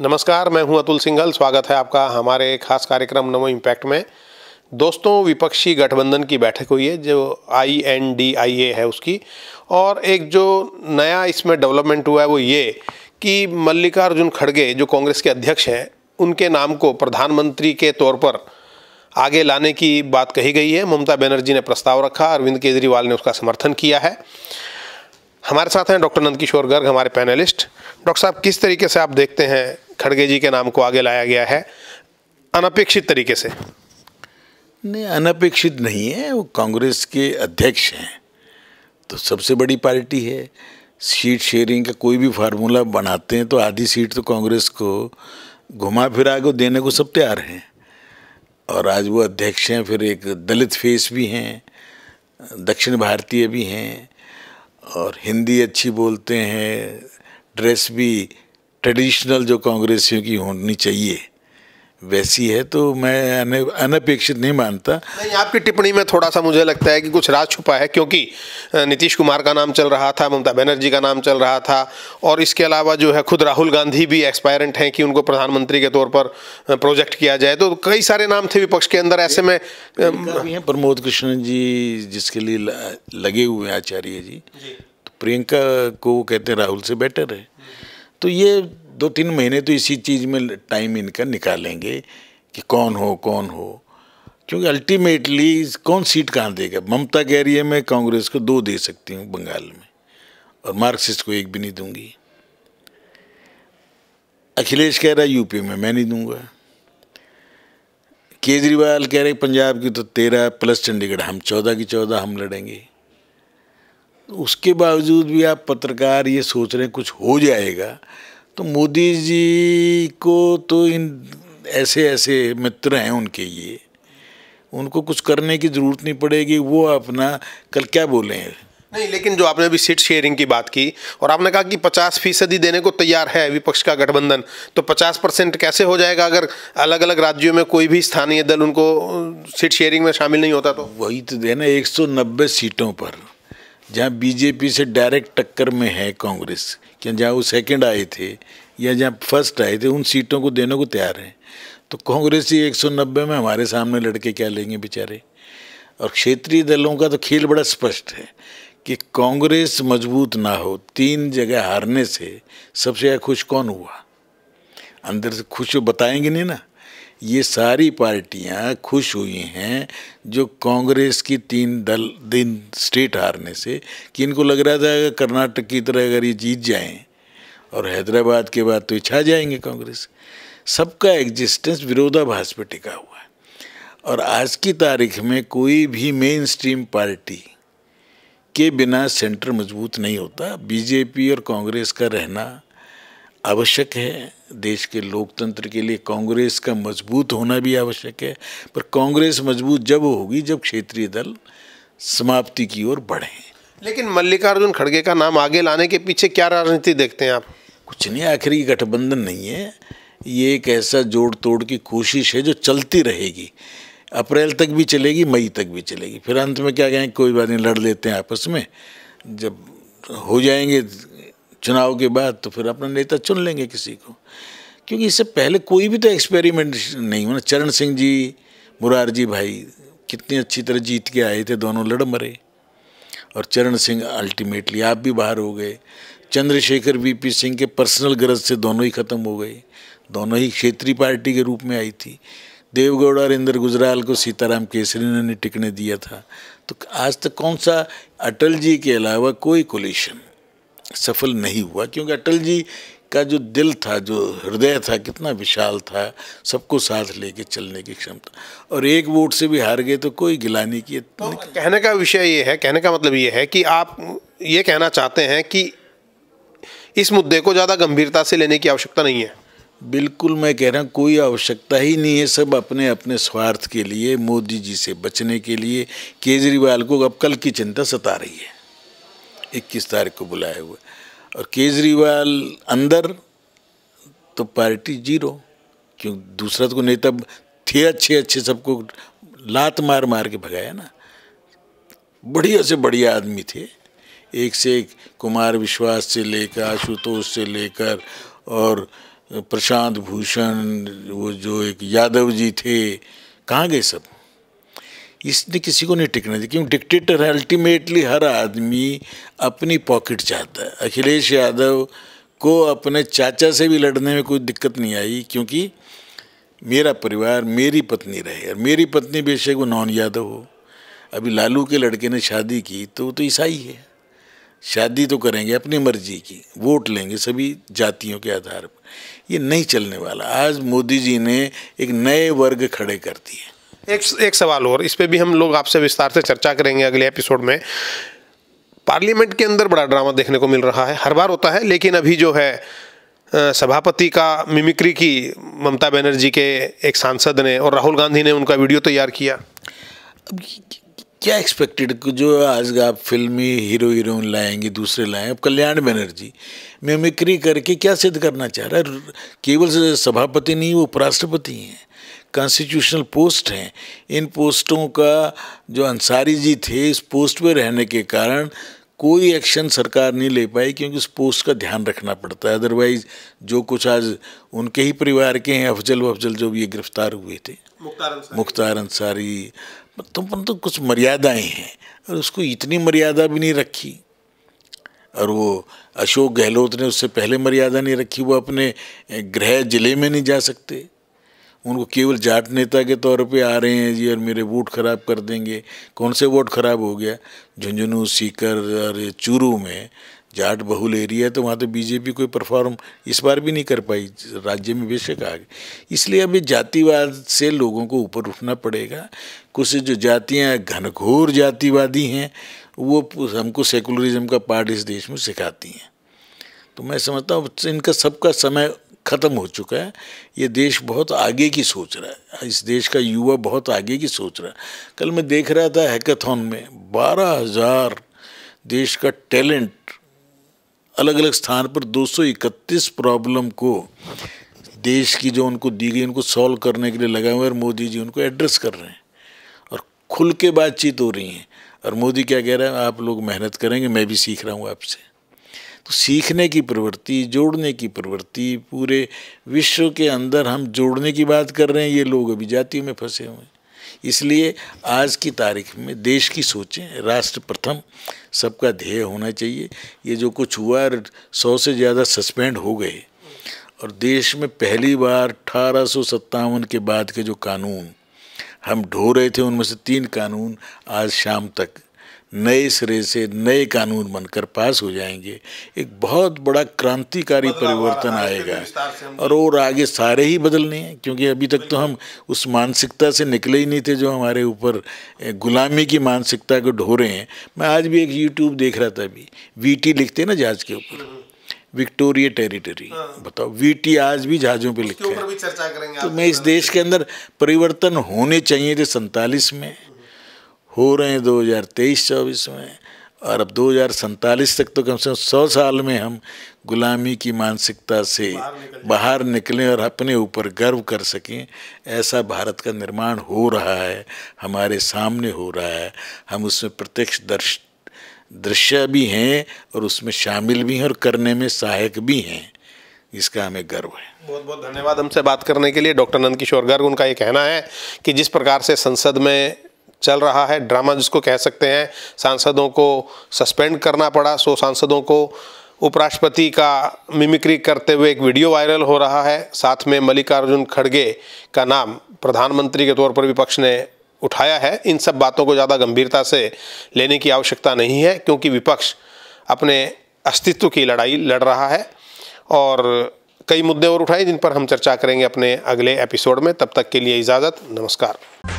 नमस्कार मैं हूं अतुल सिंघल स्वागत है आपका हमारे खास कार्यक्रम नमो इम्पैक्ट में दोस्तों विपक्षी गठबंधन की बैठक हुई है जो आई एन डी आई ए है उसकी और एक जो नया इसमें डेवलपमेंट हुआ है वो ये कि मल्लिकार्जुन खड़गे जो कांग्रेस के अध्यक्ष हैं उनके नाम को प्रधानमंत्री के तौर पर आगे लाने की बात कही गई है ममता बनर्जी ने प्रस्ताव रखा अरविंद केजरीवाल ने उसका समर्थन किया है हमारे साथ हैं डॉक्टर नंदकिशोर गर्ग हमारे पैनलिस्ट डॉक्टर साहब किस तरीके से आप देखते हैं खड़गे जी के नाम को आगे लाया गया है अनपेक्षित तरीके से नहीं अनपेक्षित नहीं है वो कांग्रेस के अध्यक्ष हैं तो सबसे बड़ी पार्टी है सीट शेयरिंग का कोई भी फार्मूला बनाते हैं तो आधी सीट तो कांग्रेस को घुमा फिरा को देने को सब तैयार हैं और आज वो अध्यक्ष हैं फिर एक दलित फेस भी हैं दक्षिण भारतीय भी हैं और हिंदी अच्छी बोलते हैं ड्रेस भी ट्रेडिशनल जो कांग्रेसियों की होनी चाहिए वैसी है तो मैं अनपेक्षित नहीं मानता नहीं आपकी टिप्पणी में थोड़ा सा मुझे लगता है कि कुछ राज छुपा है क्योंकि नीतीश कुमार का नाम चल रहा था ममता बनर्जी का नाम चल रहा था और इसके अलावा जो है खुद राहुल गांधी भी एक्सपायरेंट हैं कि उनको प्रधानमंत्री के तौर पर प्रोजेक्ट किया जाए तो कई सारे नाम थे विपक्ष के अंदर ऐसे में प्रमोद कृष्ण जी जिसके लिए लगे हुए हैं आचार्य जी, जी। तो प्रियंका को कहते हैं राहुल से बेटर है तो ये दो तीन महीने तो इसी चीज़ में टाइम इनका निकालेंगे कि कौन हो कौन हो क्योंकि अल्टीमेटली कौन सीट कहाँ देगा ममता कह रही है मैं कांग्रेस को दो दे सकती हूँ बंगाल में और मार्क्सिस्ट को एक भी नहीं दूंगी अखिलेश कह रहा है यूपी में मैं नहीं दूंगा केजरीवाल कह रहे पंजाब की तो तेरह प्लस चंडीगढ़ हम चौदह की चौदह हम लड़ेंगे उसके बावजूद भी आप पत्रकार ये सोच रहे हैं कुछ हो जाएगा तो मोदी जी को तो इन ऐसे ऐसे मित्र हैं उनके ये उनको कुछ करने की ज़रूरत नहीं पड़ेगी वो अपना कल क्या बोले नहीं लेकिन जो आपने अभी सीट शेयरिंग की बात की और आपने कहा कि 50 फीसदी देने को तैयार है विपक्ष का गठबंधन तो 50 परसेंट कैसे हो जाएगा अगर अलग अलग राज्यों में कोई भी स्थानीय दल उनको सीट शेयरिंग में शामिल नहीं होता तो वही तो देना एक सीटों पर जहाँ बीजेपी से डायरेक्ट टक्कर में है कांग्रेस क्या जहाँ वो सेकंड आए थे या जहाँ फर्स्ट आए थे उन सीटों को देने को तैयार हैं तो कांग्रेस ही 190 में हमारे सामने लड़के क्या लेंगे बेचारे और क्षेत्रीय दलों का तो खेल बड़ा स्पष्ट है कि कांग्रेस मजबूत ना हो तीन जगह हारने से सबसे ज्यादा खुश कौन हुआ अंदर से खुश तो बताएंगे नहीं ना ये सारी पार्टियां खुश हुई हैं जो कांग्रेस की तीन दल दिन स्टेट हारने से कि इनको लग रहा था अगर कर्नाटक की तरह अगर ये जीत जाएं और हैदराबाद के बाद तो छा जाएंगे कांग्रेस सबका एग्जिस्टेंस विरोधाभास पर टिका हुआ है और आज की तारीख में कोई भी मेन स्ट्रीम पार्टी के बिना सेंटर मजबूत नहीं होता बीजेपी और कांग्रेस का रहना आवश्यक है देश के लोकतंत्र के लिए कांग्रेस का मजबूत होना भी आवश्यक है पर कांग्रेस मजबूत जब होगी जब क्षेत्रीय दल समाप्ति की ओर बढ़े लेकिन मल्लिकार्जुन खड़गे का नाम आगे लाने के पीछे क्या राजनीति देखते हैं आप कुछ नहीं आखिरी गठबंधन नहीं है ये एक ऐसा जोड़ तोड़ की कोशिश है जो चलती रहेगी अप्रैल तक भी चलेगी मई तक भी चलेगी फिर अंत में क्या कहें कोई बात नहीं लड़ लेते हैं आपस में जब हो जाएंगे चुनाव के बाद तो फिर अपना नेता चुन लेंगे किसी को क्योंकि इससे पहले कोई भी तो एक्सपेरिमेंट नहीं हुआ चरण सिंह जी मुरार जी भाई कितनी अच्छी तरह जीत के आए थे दोनों लड़ मरे और चरण सिंह अल्टीमेटली आप भी बाहर हो गए चंद्रशेखर वीपी सिंह के पर्सनल गरज से दोनों ही ख़त्म हो गए दोनों ही क्षेत्रीय पार्टी के रूप में आई थी देवगौड़ और इंद्र गुजराल को सीताराम केसरी ने टिकने दिया था तो आज तक कौन सा अटल जी के अलावा कोई कोलिशन सफल नहीं हुआ क्योंकि अटल जी का जो दिल था जो हृदय था कितना विशाल था सबको साथ लेके चलने की क्षमता और एक वोट से भी हार गए तो कोई नहीं किए तो कहने का विषय ये है कहने का मतलब ये है कि आप ये कहना चाहते हैं कि इस मुद्दे को ज़्यादा गंभीरता से लेने की आवश्यकता नहीं है बिल्कुल मैं कह रहा हूँ कोई आवश्यकता ही नहीं है सब अपने अपने स्वार्थ के लिए मोदी जी से बचने के लिए केजरीवाल को अब कल की चिंता सता रही है इक्कीस तारीख को बुलाए हुए और केजरीवाल अंदर तो पार्टी जीरो क्यों दूसरा तो नेता थे अच्छे अच्छे सबको लात मार मार के भगाया ना बढ़िया से बढ़िया आदमी थे एक से एक कुमार विश्वास से लेकर आशुतोष से लेकर और प्रशांत भूषण वो जो एक यादव जी थे कहाँ गए सब इसने किसी को नहीं टिकने दी क्योंकि डिक्टेटर है अल्टीमेटली हर आदमी अपनी पॉकेट चाहता है अखिलेश यादव को अपने चाचा से भी लड़ने में कोई दिक्कत नहीं आई क्योंकि मेरा परिवार मेरी पत्नी रहे और मेरी पत्नी बेशक वो नॉन यादव हो अभी लालू के लड़के ने शादी की तो वो तो ईसाई है शादी तो करेंगे अपनी मर्जी की वोट लेंगे सभी जातियों के आधार पर ये नहीं चलने वाला आज मोदी जी ने एक नए वर्ग खड़े कर दिए एक एक सवाल और इस पर भी हम लोग आपसे विस्तार से चर्चा करेंगे अगले एपिसोड में पार्लियामेंट के अंदर बड़ा ड्रामा देखने को मिल रहा है हर बार होता है लेकिन अभी जो है सभापति का मिमिक्री की ममता बनर्जी के एक सांसद ने और राहुल गांधी ने उनका वीडियो तैयार किया अब क्या एक्सपेक्टेड जो आज आप फिल्मी हीरो हीरोइन लाएंगे दूसरे लाएं अब कल्याण बनर्जी मिमिक्री करके क्या सिद्ध करना चाह रहा है केवल सभापति नहीं वो उपराष्ट्रपति हैं कॉन्स्टिट्यूशनल पोस्ट हैं इन पोस्टों का जो अंसारी जी थे इस पोस्ट पर रहने के कारण कोई एक्शन सरकार नहीं ले पाई क्योंकि उस पोस्ट का ध्यान रखना पड़ता है अदरवाइज जो कुछ आज उनके ही परिवार के हैं अफजल वफजल जो भी ये गिरफ्तार हुए थे मुख्तार अंसारी, तो परंतु तो कुछ मर्यादाएं हैं और उसको इतनी मर्यादा भी नहीं रखी और वो अशोक गहलोत ने उससे पहले मर्यादा नहीं रखी वो अपने गृह जिले में नहीं जा सकते उनको केवल जाट नेता के तौर पे आ रहे हैं जी और मेरे वोट खराब कर देंगे कौन से वोट खराब हो गया झुंझुनू सीकर और चूरू में जाट बहुल एरिया तो वहाँ तो बीजेपी कोई परफॉर्म इस बार भी नहीं कर पाई राज्य में बेशक आ गए इसलिए अभी जातिवाद से लोगों को ऊपर उठना पड़ेगा कुछ जो जातियाँ घनघोर जातिवादी हैं वो हमको सेकुलरिज्म का पार्ट इस देश में सिखाती हैं तो मैं समझता हूँ इनका सबका समय ख़त्म हो चुका है ये देश बहुत आगे की सोच रहा है इस देश का युवा बहुत आगे की सोच रहा है कल मैं देख रहा था हैकाथन में बारह हज़ार देश का टैलेंट अलग अलग स्थान पर 231 प्रॉब्लम को देश की जो उनको दी गई उनको सॉल्व करने के लिए लगाए हुए और मोदी जी उनको एड्रेस कर रहे हैं और खुल के बातचीत हो रही हैं और मोदी क्या कह रहे हैं आप लोग मेहनत करेंगे मैं भी सीख रहा हूँ आपसे सीखने की प्रवृत्ति जोड़ने की प्रवृत्ति पूरे विश्व के अंदर हम जोड़ने की बात कर रहे हैं ये लोग अभी जातियों में फंसे हुए हैं इसलिए आज की तारीख में देश की सोचें राष्ट्र प्रथम सबका ध्येय होना चाहिए ये जो कुछ हुआ सौ से ज़्यादा सस्पेंड हो गए और देश में पहली बार अठारह के बाद के जो कानून हम ढो रहे थे उनमें से तीन कानून आज शाम तक नए सिरे से नए कानून बनकर पास हो जाएंगे एक बहुत बड़ा क्रांतिकारी परिवर्तन आएगा और और आगे सारे ही बदलने हैं क्योंकि अभी तक तो हम उस मानसिकता से निकले ही नहीं थे जो हमारे ऊपर गुलामी की मानसिकता को ढो रहे हैं मैं आज भी एक यूट्यूब देख रहा था अभी वी लिखते हैं ना जहाज के ऊपर विक्टोरिया हम्म। हाँ। टेरिटरी बताओ वीटी आज भी जहाज़ों पे लिखे हैं तो मैं इस देश के अंदर परिवर्तन होने चाहिए थे सैंतालीस में हो रहे हैं 2023-24 में और अब दो तक तो कम से कम सौ साल में हम गुलामी की मानसिकता से बाहर निकलें और अपने ऊपर गर्व कर सकें ऐसा भारत का निर्माण हो रहा है हमारे सामने हो रहा है हम उसमें प्रत्यक्ष दर्श दृश्य भी हैं और उसमें शामिल भी हैं और करने में सहायक भी हैं इसका हमें गर्व है बहुत बहुत धन्यवाद हमसे बात करने के लिए डॉक्टर नंद किशोर गर्ग उनका ये कहना है कि जिस प्रकार से संसद में चल रहा है ड्रामा जिसको कह सकते हैं सांसदों को सस्पेंड करना पड़ा सो सांसदों को उपराष्ट्रपति का मिमिक्री करते हुए एक वीडियो वायरल हो रहा है साथ में मल्लिकार्जुन खड़गे का नाम प्रधानमंत्री के तौर पर विपक्ष ने उठाया है इन सब बातों को ज़्यादा गंभीरता से लेने की आवश्यकता नहीं है क्योंकि विपक्ष अपने अस्तित्व की लड़ाई लड़ रहा है और कई मुद्दे और उठाए जिन पर हम चर्चा करेंगे अपने अगले एपिसोड में तब तक के लिए इजाज़त नमस्कार